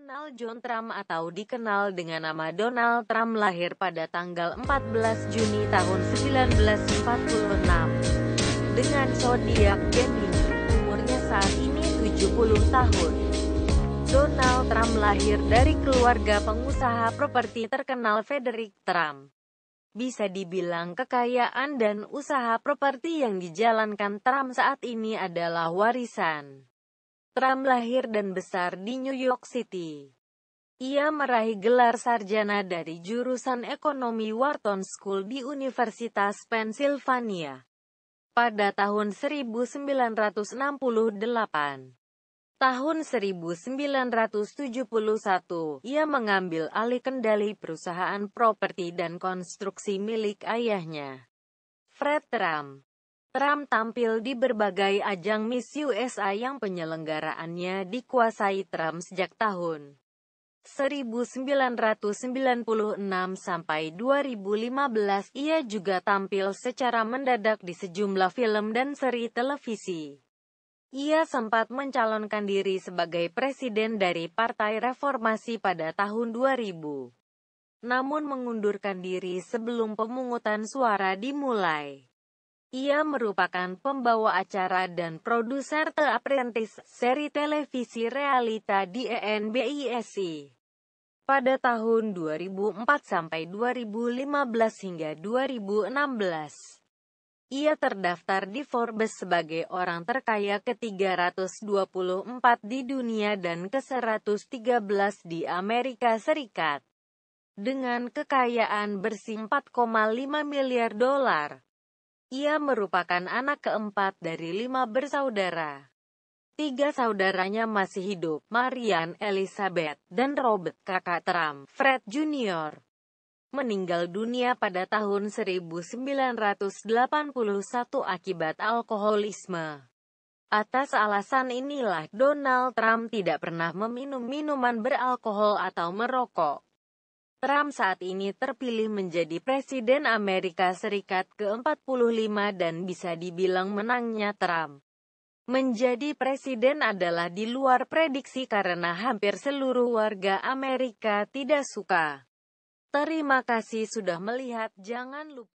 Donald John Trump atau dikenal dengan nama Donald Trump lahir pada tanggal 14 Juni tahun 1946 dengan zodiak Gemini. Umurnya saat ini 70 tahun. Donald Trump lahir dari keluarga pengusaha properti terkenal Frederick Trump. Bisa dibilang kekayaan dan usaha properti yang dijalankan Trump saat ini adalah warisan Trump lahir dan besar di New York City. Ia meraih gelar sarjana dari jurusan ekonomi Wharton School di Universitas Pennsylvania pada tahun 1968. Tahun 1971, ia mengambil alih kendali perusahaan properti dan konstruksi milik ayahnya, Fred Trump. Trump tampil di berbagai ajang Miss USA yang penyelenggaraannya dikuasai Trump sejak tahun 1996 sampai 2015. Ia juga tampil secara mendadak di sejumlah film dan seri televisi. Ia sempat mencalonkan diri sebagai presiden dari Partai Reformasi pada tahun 2000, namun mengundurkan diri sebelum pemungutan suara dimulai. Ia merupakan pembawa acara dan produser The Apprentice, seri televisi realita di ENBISI. Pada tahun 2004 sampai 2015 hingga 2016, ia terdaftar di Forbes sebagai orang terkaya ke-324 di dunia dan ke-113 di Amerika Serikat. Dengan kekayaan bersih 4,5 miliar dolar. Ia merupakan anak keempat dari lima bersaudara. Tiga saudaranya masih hidup, Marian, Elizabeth, dan Robert, kakak Trump, Fred Jr. Meninggal dunia pada tahun 1981 akibat alkoholisme. Atas alasan inilah, Donald Trump tidak pernah meminum minuman beralkohol atau merokok. Trump saat ini terpilih menjadi Presiden Amerika Serikat ke-45 dan bisa dibilang menangnya Trump. Menjadi presiden adalah di luar prediksi karena hampir seluruh warga Amerika tidak suka. Terima kasih sudah melihat, jangan lupa.